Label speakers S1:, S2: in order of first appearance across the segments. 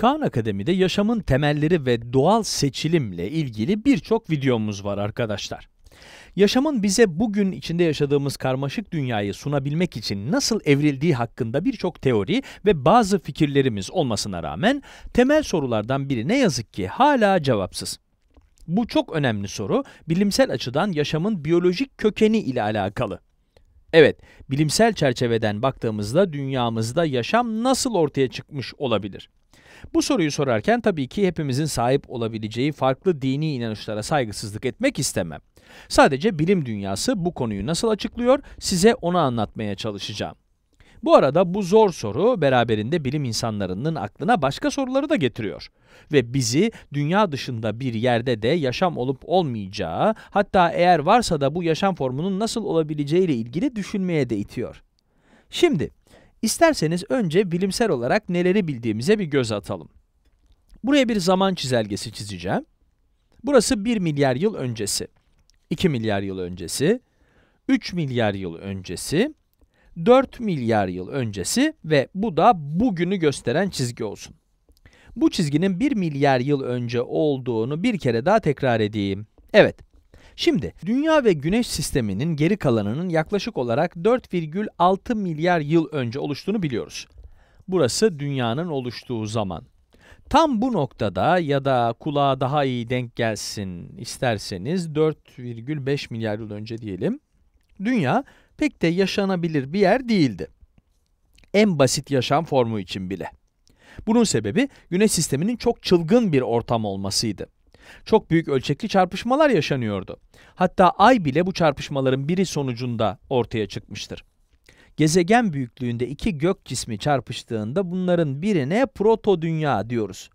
S1: Kaan Akademi'de yaşamın temelleri ve doğal seçilimle ilgili birçok videomuz var arkadaşlar. Yaşamın bize bugün içinde yaşadığımız karmaşık dünyayı sunabilmek için nasıl evrildiği hakkında birçok teori ve bazı fikirlerimiz olmasına rağmen temel sorulardan biri ne yazık ki hala cevapsız. Bu çok önemli soru, bilimsel açıdan yaşamın biyolojik kökeni ile alakalı. Evet, bilimsel çerçeveden baktığımızda dünyamızda yaşam nasıl ortaya çıkmış olabilir? Bu soruyu sorarken tabii ki hepimizin sahip olabileceği farklı dini inanışlara saygısızlık etmek istemem. Sadece bilim dünyası bu konuyu nasıl açıklıyor size onu anlatmaya çalışacağım. Bu arada bu zor soru beraberinde bilim insanlarının aklına başka soruları da getiriyor ve bizi dünya dışında bir yerde de yaşam olup olmayacağı, hatta eğer varsa da bu yaşam formunun nasıl olabileceğiyle ilgili düşünmeye de itiyor. Şimdi, isterseniz önce bilimsel olarak neleri bildiğimize bir göz atalım. Buraya bir zaman çizelgesi çizeceğim. Burası 1 milyar yıl öncesi, 2 milyar yıl öncesi, 3 milyar yıl öncesi 4 milyar yıl öncesi ve bu da bugünü gösteren çizgi olsun. Bu çizginin 1 milyar yıl önce olduğunu bir kere daha tekrar edeyim. Evet, Şimdi Dünya ve Güneş sisteminin geri kalanının yaklaşık olarak 4,6 milyar yıl önce oluştuğunu biliyoruz. Burası Dünya'nın oluştuğu zaman. Tam bu noktada ya da kulağa daha iyi denk gelsin isterseniz 4,5 milyar yıl önce diyelim. Dünya pek de yaşanabilir bir yer değildi. En basit yaşam formu için bile. Bunun sebebi güneş sisteminin çok çılgın bir ortam olmasıydı. Çok büyük ölçekli çarpışmalar yaşanıyordu. Hatta ay bile bu çarpışmaların biri sonucunda ortaya çıkmıştır. Gezegen büyüklüğünde iki gök cismi çarpıştığında bunların birine proto dünya diyoruz.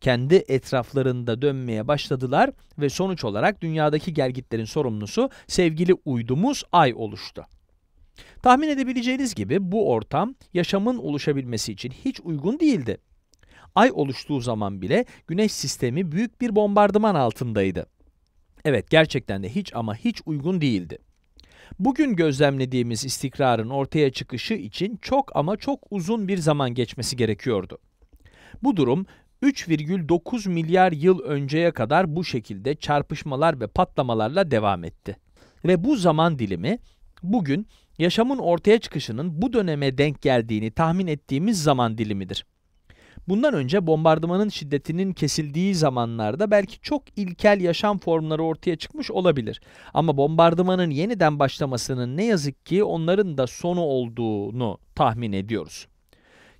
S1: Kendi etraflarında dönmeye başladılar ve sonuç olarak dünyadaki gergitlerin sorumlusu sevgili uydumuz ay oluştu. Tahmin edebileceğiniz gibi bu ortam yaşamın oluşabilmesi için hiç uygun değildi. Ay oluştuğu zaman bile güneş sistemi büyük bir bombardıman altındaydı. Evet gerçekten de hiç ama hiç uygun değildi. Bugün gözlemlediğimiz istikrarın ortaya çıkışı için çok ama çok uzun bir zaman geçmesi gerekiyordu. Bu durum 3,9 milyar yıl önceye kadar bu şekilde çarpışmalar ve patlamalarla devam etti. Ve bu zaman dilimi bugün yaşamın ortaya çıkışının bu döneme denk geldiğini tahmin ettiğimiz zaman dilimidir. Bundan önce bombardımanın şiddetinin kesildiği zamanlarda belki çok ilkel yaşam formları ortaya çıkmış olabilir. Ama bombardımanın yeniden başlamasının ne yazık ki onların da sonu olduğunu tahmin ediyoruz.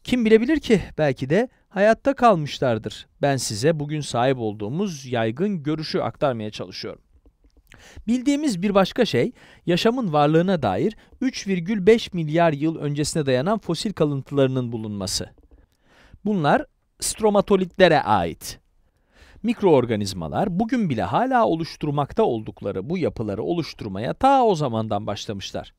S1: Kim bilebilir ki belki de hayatta kalmışlardır. Ben size bugün sahip olduğumuz yaygın görüşü aktarmaya çalışıyorum. Bildiğimiz bir başka şey, yaşamın varlığına dair 3,5 milyar yıl öncesine dayanan fosil kalıntılarının bulunması. Bunlar stromatolitlere ait. Mikroorganizmalar bugün bile hala oluşturmakta oldukları bu yapıları oluşturmaya ta o zamandan başlamışlar.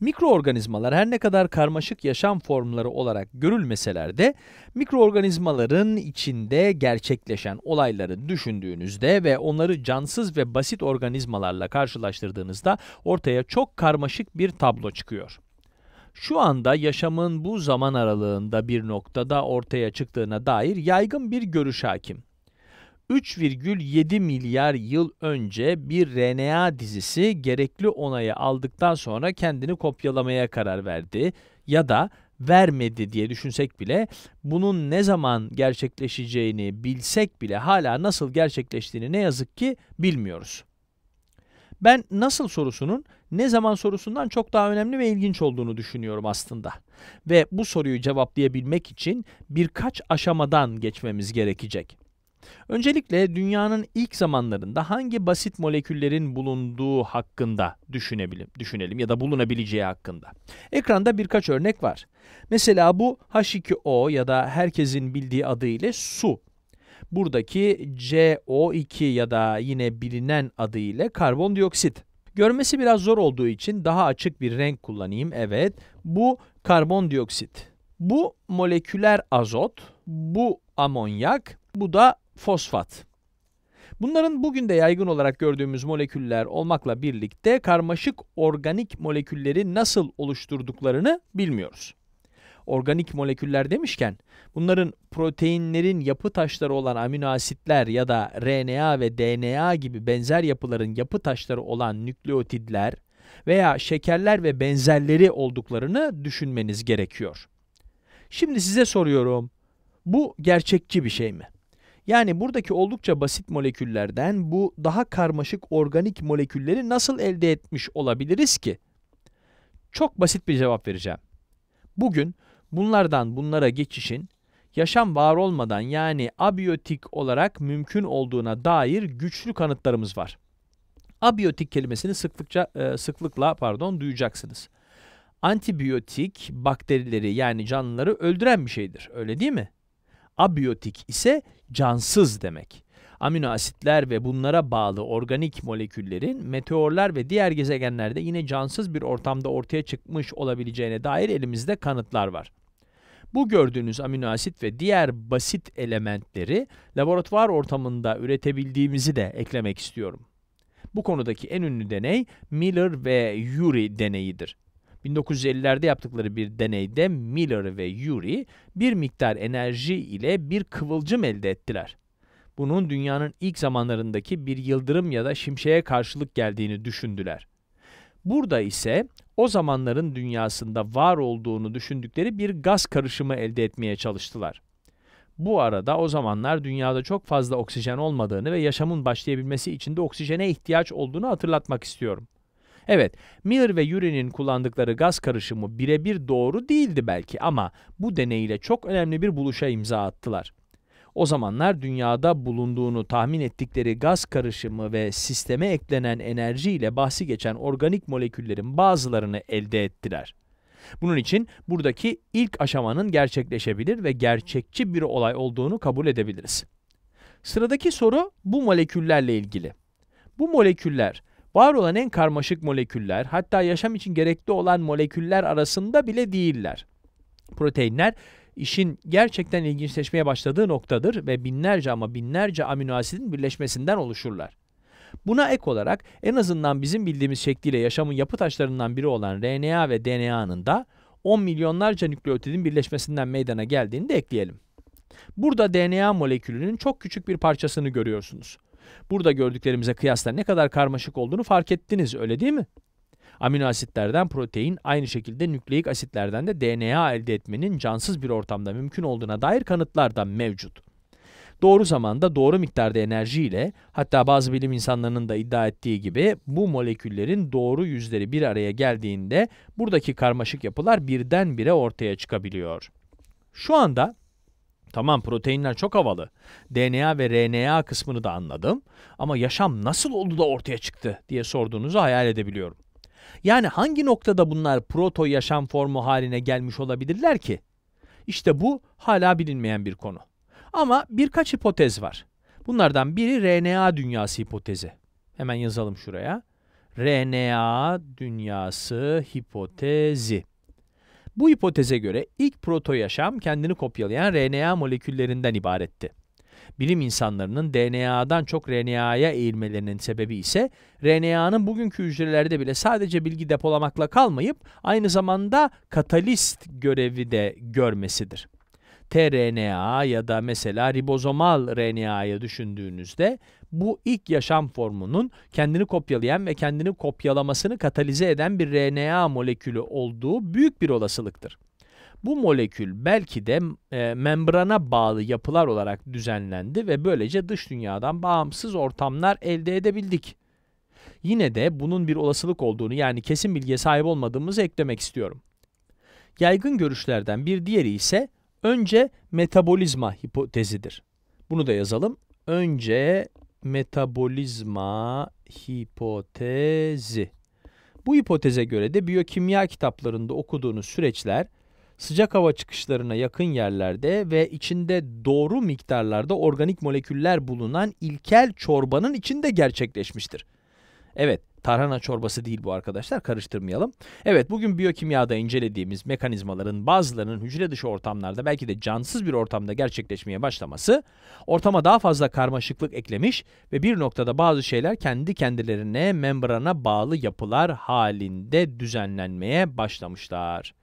S1: Mikroorganizmalar her ne kadar karmaşık yaşam formları olarak görülmeseler de mikroorganizmaların içinde gerçekleşen olayları düşündüğünüzde ve onları cansız ve basit organizmalarla karşılaştırdığınızda ortaya çok karmaşık bir tablo çıkıyor. Şu anda yaşamın bu zaman aralığında bir noktada ortaya çıktığına dair yaygın bir görüş hakim. 3,7 milyar yıl önce bir RNA dizisi gerekli onayı aldıktan sonra kendini kopyalamaya karar verdi ya da vermedi diye düşünsek bile bunun ne zaman gerçekleşeceğini bilsek bile hala nasıl gerçekleştiğini ne yazık ki bilmiyoruz. Ben nasıl sorusunun ne zaman sorusundan çok daha önemli ve ilginç olduğunu düşünüyorum aslında. Ve bu soruyu cevaplayabilmek için birkaç aşamadan geçmemiz gerekecek. Öncelikle dünyanın ilk zamanlarında hangi basit moleküllerin bulunduğu hakkında düşünelim, düşünelim ya da bulunabileceği hakkında. Ekranda birkaç örnek var. Mesela bu H2O ya da herkesin bildiği adıyla su. Buradaki CO2 ya da yine bilinen adıyla karbondioksit. Görmesi biraz zor olduğu için daha açık bir renk kullanayım. Evet, bu karbondioksit. Bu moleküler azot, bu amonyak, bu da fosfat. Bunların bugün de yaygın olarak gördüğümüz moleküller olmakla birlikte karmaşık organik molekülleri nasıl oluşturduklarını bilmiyoruz. Organik moleküller demişken bunların proteinlerin yapı taşları olan amino asitler ya da RNA ve DNA gibi benzer yapıların yapı taşları olan nükleotidler veya şekerler ve benzerleri olduklarını düşünmeniz gerekiyor. Şimdi size soruyorum. Bu gerçekçi bir şey mi? Yani buradaki oldukça basit moleküllerden bu daha karmaşık organik molekülleri nasıl elde etmiş olabiliriz ki? Çok basit bir cevap vereceğim. Bugün bunlardan bunlara geçişin yaşam var olmadan yani abiyotik olarak mümkün olduğuna dair güçlü kanıtlarımız var. Abiyotik kelimesini sıklıkça e, sıklıkla pardon duyacaksınız. Antibiyotik bakterileri yani canlıları öldüren bir şeydir. Öyle değil mi? Abiyotik ise cansız demek. Amino asitler ve bunlara bağlı organik moleküllerin meteorlar ve diğer gezegenlerde yine cansız bir ortamda ortaya çıkmış olabileceğine dair elimizde kanıtlar var. Bu gördüğünüz amino asit ve diğer basit elementleri laboratuvar ortamında üretebildiğimizi de eklemek istiyorum. Bu konudaki en ünlü deney Miller ve Urey deneyidir. 1950'lerde yaptıkları bir deneyde Miller ve Urey bir miktar enerji ile bir kıvılcım elde ettiler. Bunun dünyanın ilk zamanlarındaki bir yıldırım ya da şimşeğe karşılık geldiğini düşündüler. Burada ise o zamanların dünyasında var olduğunu düşündükleri bir gaz karışımı elde etmeye çalıştılar. Bu arada o zamanlar dünyada çok fazla oksijen olmadığını ve yaşamın başlayabilmesi için de oksijene ihtiyaç olduğunu hatırlatmak istiyorum. Evet, Miller ve Urey'nin kullandıkları gaz karışımı birebir doğru değildi belki ama bu deneyle çok önemli bir buluşa imza attılar. O zamanlar dünyada bulunduğunu tahmin ettikleri gaz karışımı ve sisteme eklenen enerji ile bahsi geçen organik moleküllerin bazılarını elde ettiler. Bunun için buradaki ilk aşamanın gerçekleşebilir ve gerçekçi bir olay olduğunu kabul edebiliriz. Sıradaki soru bu moleküllerle ilgili. Bu moleküller Var olan en karmaşık moleküller, hatta yaşam için gerekli olan moleküller arasında bile değiller. Proteinler işin gerçekten ilginçleşmeye başladığı noktadır ve binlerce ama binlerce amino asidin birleşmesinden oluşurlar. Buna ek olarak en azından bizim bildiğimiz şekliyle yaşamın yapı taşlarından biri olan RNA ve DNA'nın da 10 milyonlarca nükleotidin birleşmesinden meydana geldiğini de ekleyelim. Burada DNA molekülünün çok küçük bir parçasını görüyorsunuz. Burada gördüklerimize kıyasla ne kadar karmaşık olduğunu fark ettiniz öyle değil mi? Amino asitlerden protein, aynı şekilde nükleik asitlerden de DNA elde etmenin cansız bir ortamda mümkün olduğuna dair kanıtlar da mevcut. Doğru zamanda doğru miktarda enerji ile hatta bazı bilim insanlarının da iddia ettiği gibi bu moleküllerin doğru yüzleri bir araya geldiğinde buradaki karmaşık yapılar birdenbire ortaya çıkabiliyor. Şu anda Tamam proteinler çok havalı. DNA ve RNA kısmını da anladım ama yaşam nasıl oldu da ortaya çıktı diye sorduğunuzu hayal edebiliyorum. Yani hangi noktada bunlar proto yaşam formu haline gelmiş olabilirler ki? İşte bu hala bilinmeyen bir konu. Ama birkaç hipotez var. Bunlardan biri RNA dünyası hipotezi. Hemen yazalım şuraya. RNA dünyası hipotezi. Bu hipoteze göre ilk proto yaşam kendini kopyalayan RNA moleküllerinden ibaretti. Bilim insanlarının DNA'dan çok RNA'ya eğilmelerinin sebebi ise RNA'nın bugünkü hücrelerde bile sadece bilgi depolamakla kalmayıp aynı zamanda katalist görevi de görmesidir. tRNA ya da mesela ribozomal RNA'yı düşündüğünüzde bu ilk yaşam formunun kendini kopyalayan ve kendini kopyalamasını katalize eden bir RNA molekülü olduğu büyük bir olasılıktır. Bu molekül belki de e, membrana bağlı yapılar olarak düzenlendi ve böylece dış dünyadan bağımsız ortamlar elde edebildik. Yine de bunun bir olasılık olduğunu yani kesin bilgiye sahip olmadığımızı eklemek istiyorum. Yaygın görüşlerden bir diğeri ise önce metabolizma hipotezidir. Bunu da yazalım. Önce metabolizma hipotezi. Bu hipoteze göre de biyokimya kitaplarında okuduğunuz süreçler sıcak hava çıkışlarına yakın yerlerde ve içinde doğru miktarlarda organik moleküller bulunan ilkel çorbanın içinde gerçekleşmiştir. Evet, Tarhana çorbası değil bu arkadaşlar karıştırmayalım. Evet bugün biyokimyada incelediğimiz mekanizmaların bazılarının hücre dışı ortamlarda belki de cansız bir ortamda gerçekleşmeye başlaması ortama daha fazla karmaşıklık eklemiş ve bir noktada bazı şeyler kendi kendilerine membrana bağlı yapılar halinde düzenlenmeye başlamışlar.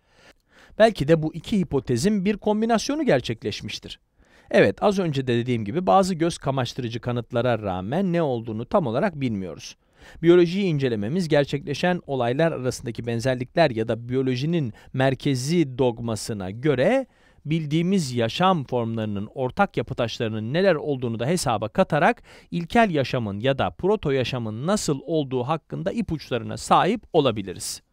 S1: Belki de bu iki hipotezin bir kombinasyonu gerçekleşmiştir. Evet az önce de dediğim gibi bazı göz kamaştırıcı kanıtlara rağmen ne olduğunu tam olarak bilmiyoruz. Biyolojiyi incelememiz gerçekleşen olaylar arasındaki benzerlikler ya da biyolojinin merkezi dogmasına göre bildiğimiz yaşam formlarının ortak yapı taşlarının neler olduğunu da hesaba katarak ilkel yaşamın ya da proto yaşamın nasıl olduğu hakkında ipuçlarına sahip olabiliriz.